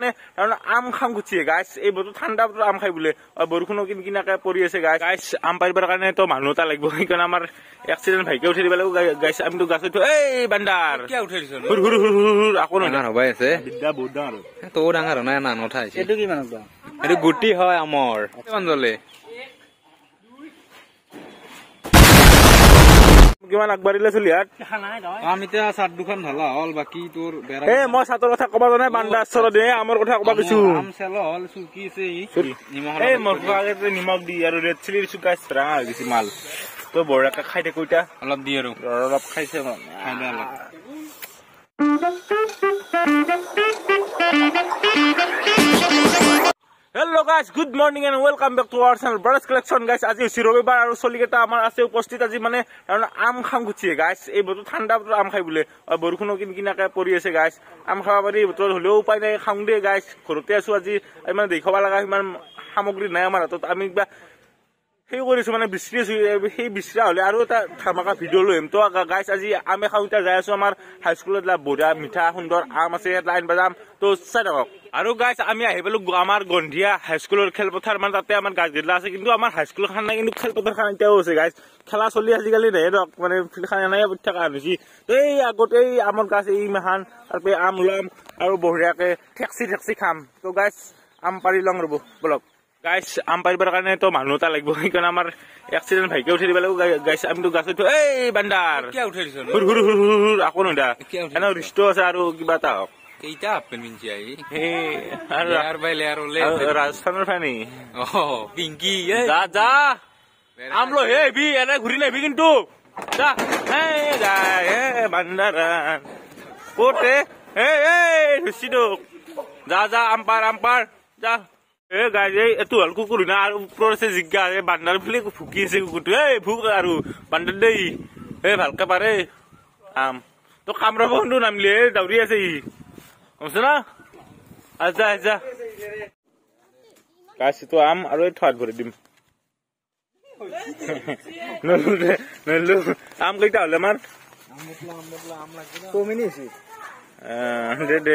মানে আম খাম গুচিয়ে গাছ এই বতৰ ঠাণ্ডা বতৰ আম খাই বোলে বৰষুণৰ কিন কিনাকে পৰি আছে গাছ গাছ আম পাৰিবৰ কাৰণে তো মানুহ এটা লাগিব সেইকাৰণে আমাৰ এক্সিডেণ্ট ভাইকে উঠাই দিব লাগিব গাছ আমিতো গাছ উঠো এই বান্দাৰ উঠাই দিছো আকৌ নহয় হবাই আছে বহুত ডাঙৰ ডাঙৰ নাই নানো এইটো কিমান এইটো গুটি হয় আমৰ কিমান আগবাঢ়িলে চলিহাত আম এতিয়া চাট দুখন ভালা হল বাকি তোৰ এ মই চাটৰ কথা কবা জানাই বান্দা আছৰ দে আমৰ কথা কবা কিছু নিমখ দি আৰু ৰেড চিলি সুকা ছৰা গিছি মাল তো বৰাকা খাই দে কইটা অলপ দি আৰু অলপ খাইছে hello' guys good morning and welcome back to our channel brush collection guys আজি হৈছে ৰবিবাৰ আৰু চলিকেইটা আমাৰ আছে উপস্থিত আজি মানে আম খাম গুচিয়ে গাইজ এই বতৰ ঠাণ্ডা বতৰ আম খাই বোলে বৰষুণো কিন কিনাকে পৰি আছে গাইজ আম খাব পাৰি এই বতৰত হ'লেও উপায় নাই খাওঁ দে গাইজ ঘৰতে আছো আজি ইমান দেখুৱাব লগা সিমান সামগ্ৰী নাই আমাৰ হাতত আমি কিবা সেই কৰিছো মানে বিচৰি বিচৰিছো সেই বিচৰা হলে আৰু এটা ধামাকা ভিডিঅ লৈ আহিম তো গাইছ আজি আমে খাওঁ যাই আছো আমাৰ হাইস্কুলত বুঢ়া মিঠা সুন্দৰ আম আছে লাইন বাজাম তো চাই থাকক আৰু গাইছ আমি আহি পালো আমাৰ গন্ধিয়া হাইস্কুলৰ খেলপথাৰ মানে তাতে আমাৰ গাছ গিলা আছে কিন্তু আমাৰ হাইস্কুলখন নাই কিন্তু খেলপথাৰ খেলপথাৰখন এতিয়াও আছে গাইছ খেলা চলি আজিকালি নাহে ধৰক মানে ফিল্ডখন এনেকে পঠিয়া কাৰণ হৈছে তো এই আগতে এই আমৰ গাছ এই মাহান তাৰপৰা আম ওলাম আৰু বঢ়িয়াকে ঠেকচি ঠেকচি খাম তো গাইছ আম পাৰি লওঁ ৰ'ব বলক গাইছ আম পাৰিবৰ কাৰণে তো মানুহ এটা লাগিব সেইকাৰণে আমাৰ এক্সিডেণ্ট ভাইকে উঠাই দিব লাগিব গাইছ আমিতো গাছ উঠো এই বান্দাৰ কিয় উঠাই দিছো হুৰ হুৰ হুৰ আকৌ নহয় এনে ৰিষ্ট আছে আৰু কিবা এটা হওক কেইটা হাফপেন পিন্ধি আহি ৰাজস্থানৰ ফেনি পিংকি যা যা আম লৈ হে এবি এনে ঘূৰি নাহিবি কিন্তু যা হে যা হে বান্দাৰ ক'তে হে এই ৰুচিটো যা যা আম্পাৰ আম্পাৰ যা এই গাই যে এইটো হল কুকুৰ হয় না আৰু ওপৰত জিজ্ঞা বান্দৰ বুলি ভুকি আছে কুকুৰটো এই ভুক আৰু বান্দৰ দেই এ ভালকে পাৰে আম তো কামৰাব কোনটো নামিলে এই দাউৰি আছে ই গমছে না আচ্ছা আচ্ছা কাছিতো আম আৰু এই ঠাত ভৰি দিম আম কেইটা হলে আমাৰ দে দে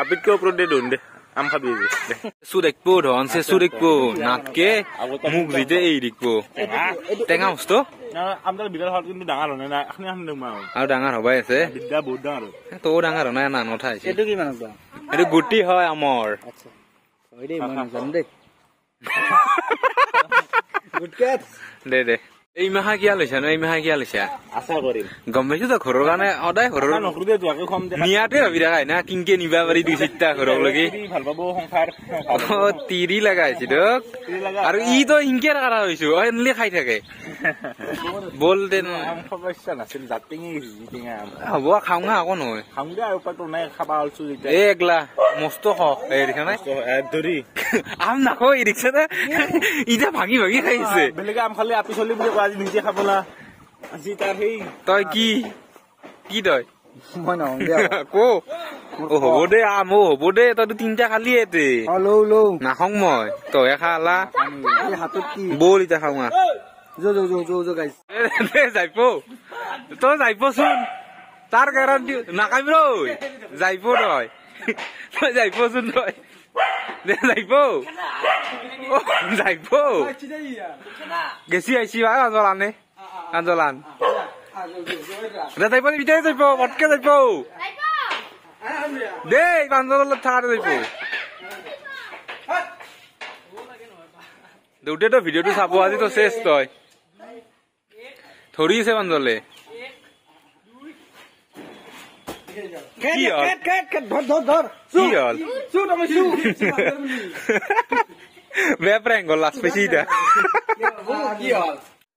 আবিতকে ওপৰত দে ধন দে আমখা বিয়ে চু দেখবো ধন সে চু দেখবো নাতকে মুখ দিতে এই দেখবো টেঙা বস্তু দে দে এই ইমাহা কিয়া লৈছা ন এই ইমাহা কিয়া লৈছা আশা কৰিম গম পাইছো তই ঘৰৰ কাৰণে সদায় ঘৰৰ নকৰিলে তোমাক খুৱাম দে নিয়াটোৱে ভাবি থাকা হয় না কিংকে নিবা পাৰি দুই চাৰিটা ঘৰক লৈকে ভাল পাব সংসাৰ অ তিৰি লগা হৈছে দিয়ক আৰু ই তই ইংকে কৰা হৈছো অ এনলি খাই থাকে বল দে হব খাও না আকৌ নহয় খাম দে আৰু উপায়টো নাই খাবা হলচোন এই একলা মস্ত খৰি আম নাখ এই ৰিক্সাতে ইটা ভাঙি ভাঙি খাইছে বেলেগে আম খালে আপি চলি বুলি আজি নিজে খাবলা আজি তাৰ সেই তই কি কি তই হব দে আম অ হব দে তই তিনিটা খালি এতে লও লও নাখং মই তহে খালা বল ইতা খাওঁ আ যো যো যো যো যো গাইস এ যাইপো তো যাইপো শুন তার গ্যারান্টি নাকাম রই যাইপো রই তো যাইপো শুন রই দে যাইপো যাইপো গেছি আইছি বা আজলানে আজলান দে যাইপো বিদায় যাইপো পটকে যাইপো দে বান্দরল থার যাইপো দেউতে তো ভিডিওটো চাব আজি তো শেষ তয় थोड़ी से बंद ले ব্যাপারাঙ্গ লাস্ট পেছি এটা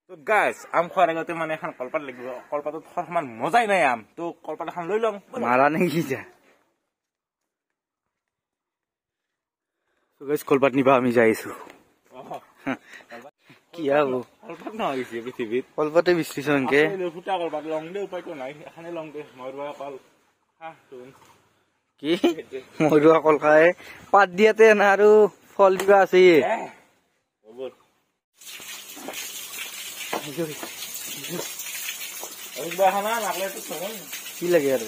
তো গাইস আম খোৱাৰ আগতে মানে এখন কলপাত লাগিব কলপাতত খোৱাৰ সমান মজাই নাই আম তো কলপাত এখন লৈ ল'ম মাৰা নেকি যা গাইস কলপাত নিবা আমি যাইছো কি হব কলপাত নহয় গৈছে পৃথিৱীত কলপাতে বিচৰি চোন কে ফুটা কলপাত লং দে উপায় কোন নাই এখানে লং দে মৰবা কল কি মৰুৱা কল খায় পাত দিয়াতে না আৰু ফল দিবা আছে কি লাগে আৰু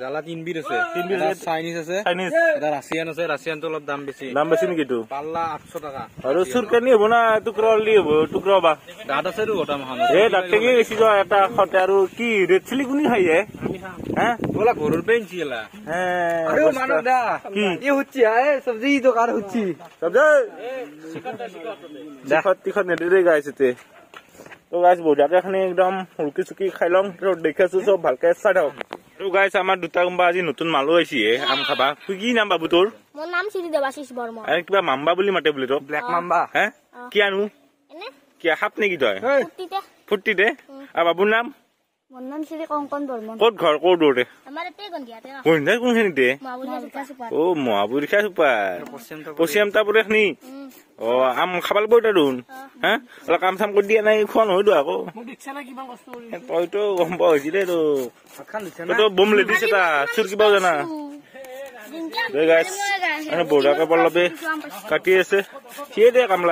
জালা তিন বিধ আছে তিন বিধ আছে চাইনিজ আছে চাইনিজ এটা রাশিয়ান আছে রাশিয়ানটো অলপ দাম বেছি দাম বেছি নেকি তো পাল্লা আঠশ টাকা আৰু চুৰকানি হব না টুকুৰা হলি হব টুকুৰা হবা দাঁত আছে তো গোটা মাহ হে দাঁত থাকি বেছি যোৱা এটা সতে আৰু কি ৰেড চিলি কোনে খাই হে বোলা ঘৰৰ পেন চিলা হে আৰু মানুহ দা কি ই হুচি হে চবজি দোকান হুচি চবজি দেখত তিখত নেদেৰে গাইছে তে তো গাইছ বজাকে এখানে একদম ৰুকি চুকি খাই লওঁ দেখাইছো চব ভালকে চাই থাকক গাইছে আমাৰ দুটা কোম্পা আজি নতুন মালো আহিছে আম খাবা তুই কি নাম বাবু তোৰ মোৰ নাম চিনি দেৱাশিষ বৰ্মা আৰে কিবা মাম্বা বুলি মাতে বুলি তোক ব্লেক মাম্বা হে কি আনো কি সাপ নেকি তই ফুটি দে ফুটি দে আৰু বাবুৰ নাম কত ঘৰ কৰ দৌৰে কোনদিনাই কোনখিনি দে অ মহাপুৰীষা চুপাৰ পচিয়াম তাৰপৰা এখিনি অ আম খাবলৈ পৰি দেখোন হা অলপ কাম চাম কৰি দিয়া নাই খোৱা নহয় দু আকৌ তইতো গম পাইছিলে তোৰ তই বোম লেডিছ এটা চুৰ কিবাও জানা ৰাইজে দেখি দেচোন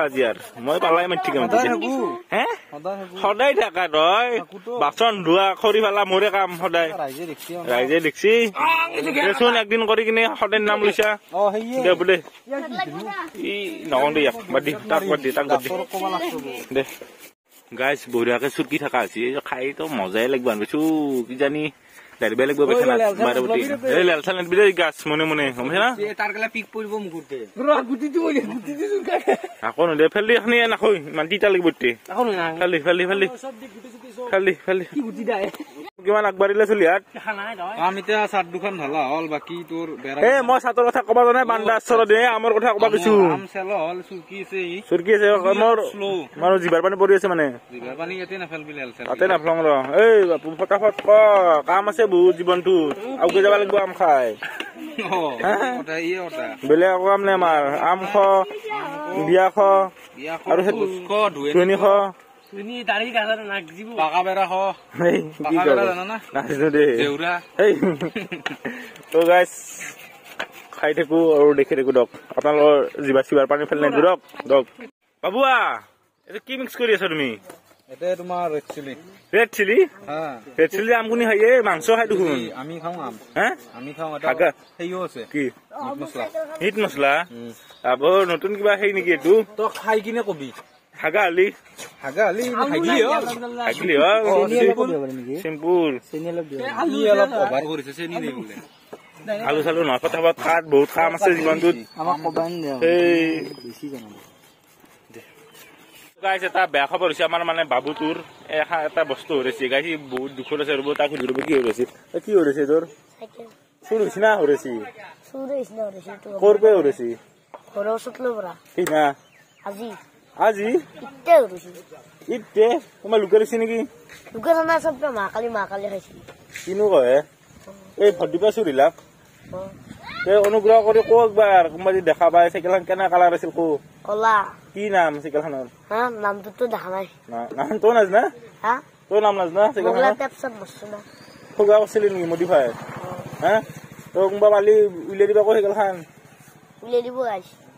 একদিন কৰি কিনে সদায় নাম লৈছা বোলে গাইজ বহিৰাকে চুটকি থকা আছে খাই তো মজাই লাগিব কি জানি ডাক্তার বেলেগ বেলেগ খেলা মারবুটি এই লাল সালেন বিদে গাছ মনে মনে হমছে না সে তার গলা পিক পড়ব মুকুরতে রো গুটি দিব লি গুটি দিছু কা এখন দে ফেললি এখনি না কই মানতি তালি গুটি এখন না খালি খালি খালি সব দি গুটি গুটি সব খালি খালি কি গুটি দায় কিমান আগবাঢ়িলে চলিহাত আম এতিয়া চাট দুখন ভালা হল বাকি তোৰ এ মই চাটৰ কথা কবা জানাই বান্দা আছৰ দে আমৰ কথা কবা কিছু আম সেল হল সুকি আছে সুকি আছে মোৰ মানে জিবাৰ পানী পৰি আছে মানে জিবাৰ পানী ইয়াতে না ফেল বিলাল আছে তাতে না ফলং ৰ এই বাপু ফটাফট ক কাম আছে বহু জীৱনটো আউকে যাব লাগিব আম খাই বেলে আকৌ কাম নে আমাৰ আম খ বিয়া খ আৰু ধুৱনী খ খাই থাকো আৰু দেখি থাকো দক আপোনালোকৰ জিভা চিভাৰ পানী ফেলে নাই দক দক বাবুৱা এইটো কি মিক্স কৰি আছা তুমি হিট মছলা নতুন কিবা সেই নেকি এইটো তই খাই কিনে কবি হাগা হলি হাগা হলি হাগলি আলু চালু নহয় তাৰ বেয়া খবৰ হৈছে আমাৰ মানে বাবু এখা এটা বস্তু হৈ বহুত দুখত আছে ৰ'ব তাক সুধি কি হৈ আছে কি হৈ আছে তোৰ চুৰ হৈছে না হৈ চুৰ হৈছে ঘৰৰ পৰা আজি ইতে ইতে তোমাৰ লোকেল আছে নেকি লোকেল আমাৰ চবতে মাকালি মাকালি খাইছিল কিনো কয় এই ভদ্ৰীপা চুৰিলাক এই অনুগ্ৰহ কৰি কওঁ একবাৰ কোনোবা দেখা পাই চাইকেলখন কেনে কালাৰ আছিল কো ক'লা কি নাম চাইকেলখনৰ হা নামটোতো দেখা নাই নাম তই নাজনা হা তোৰ নাম নাজনা চাইকেলখন টেপচত বস্তু না ফুগা কৰিছিলি নেকি মডিফাই হা তই কোনোবা পালি উলিয়াই দিবা কৈ সেইকেইখন উলিয়াই দিব আজি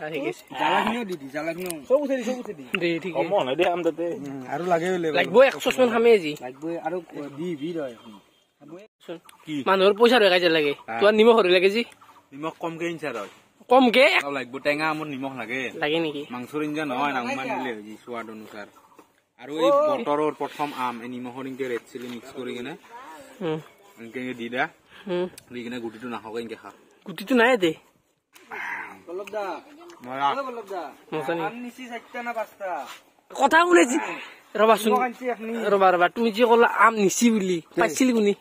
মানুহৰ পইচা লাগে তোমাৰ নিমখ হৰি লাগে যি নিমখ কমকে কমকে লাগব টেঙা মোৰ নিমখ লাগে লাগে নেকি মাংসৰ ইঞ্জা নহয় স্বাদ অনুসাৰ আৰু এই বতৰৰ প্ৰথম আম এই নিমখৰ ইঞ্জা ৰেড চিলি মিক্স কৰি কিনে দি দা দি কিনে গুটিটো নাখাওঁ খা গুটিটো নাই দে অলপ দা কথা শুনেছি ৰবাচোন ৰবা ৰবা তুমি যে কলা আম নিচি বুলি পাইছিল শুনি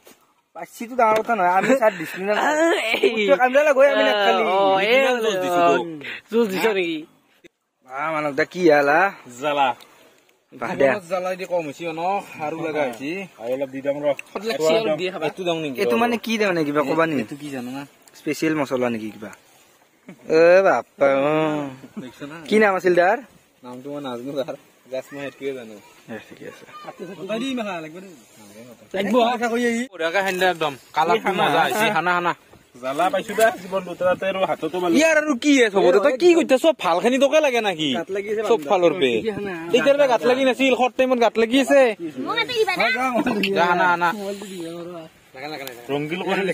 এইটো মানে কি তাৰমানে কিবা কবা নেকি কি জানো না স্পেচিয়েল মছলা নেকি কিবা বাপা কি নাম আছিল তাৰ নামটো মই নাজানো তাৰ গাত লাগি নাছিল শৰ্ট টাইমত গাত লাগি আছে ৰংগিল কৰিলে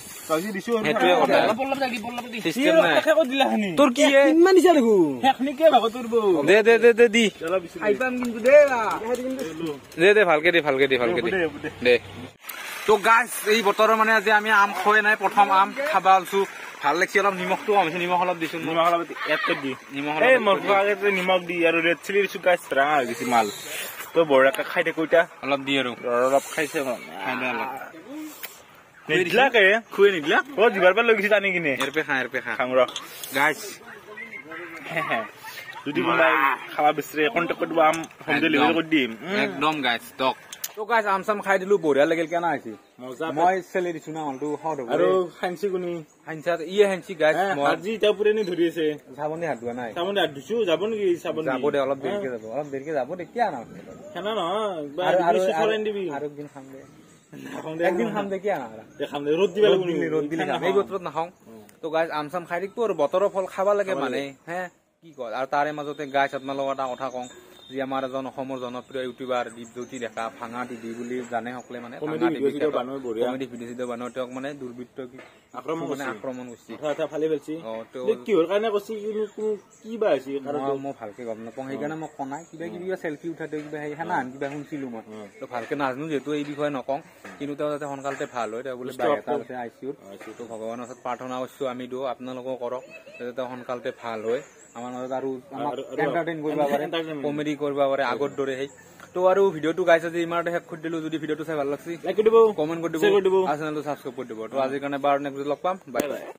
এই বতৰৰ মানে আজি আমি আম খোৱাই নাই প্ৰথম আম খাব আছো ভাল লাগিছে অলপ নিমখটো কম হৈছে নিমখ অলপ দিছো নিমখ অলপ নিমখ আগতে নিমখ দি আৰু ৰেড চিলি দিছো গাছ ৰঙা হৈ গৈছে মাল তই বৰাকে খাই থাকো এতিয়া অলপ দি আৰু অলপ খাইছে খাই নাই নিদিলাকে খুৱে নিদিলা অ যোগাৰ পৰা লৈ গৈছে জানি কিনে এৰপে খা এৰপে খা খাংৰ গাছ যদি কোনোবাই খাবা বিচাৰে কণ্টেক্ট কৰিব আম হোম ডেলিভাৰী কৰি দিম একদম গাছ টক তো গাছ আম চাম খাই দিলো বঢ়িয়া লাগিল কেনে আছে মই চেলি দিছো না মানুহটো সদ হ'ব আৰু হেঞ্চি কোনি হেঞ্চা ইয়ে হেঞ্চি গাছ আজি এতিয়া পুৰণি ধৰি আছে চাবনি হাত ধোৱা নাই চাবনি হাত ধুইছো যাব নেকি চাবনি যাব দে অলপ দেৰিকে যাব অলপ দেৰিকে যাব দে কিয় নহয় কেনে নহয় আৰু একদিন খাম দে আমচাম খাই থাকিব আৰু বতৰৰ ফল খাব লাগে মানে হে কি কয় আৰু তাৰে মাজতে গাই চাদমা লগা এটা কথা কওঁ যি আমাৰ এজন অসমৰ জনপ্ৰিয় ইউটিউবাৰ দীপজ্যোতি ডেকা ভাঙা দিদি বুলি জানে সকলে মানে তেওঁক মানে সেইকাৰণে মই কোৱা নাই কিবা কিবি চেল্ফি কিবা সেই সেনাহান কিবা শুনিছিলো মই ভালকে নাজানো যিহেতু এই বিষয়ে নকওঁ কিন্তু সোনকালতে ভাল হয় তেওঁ বোলে ভগৱানৰ ওচৰত প্ৰাৰ্থনা আমি আপোনালোকেও কৰক তেওঁ সোনকালতে ভাল হয় আমাৰ মাজত আৰু আমাক এণ্টাৰটেইন কৰিব পাৰে কমেডি কৰিব পাৰে আগৰ দৰে সেই তো আৰু ভিডিঅ'টো গাইছে যে ইমান শেষ কৰি দিলো যদি ভিডিঅ'টো চাই ভাল লাগিছে কমেণ্ট কৰি দিব চেনেলটো ছাবস্ক্ৰাইব কৰি তো আজিৰ কাৰণে বাৰ নেক্সট লগ পাম বাই বাই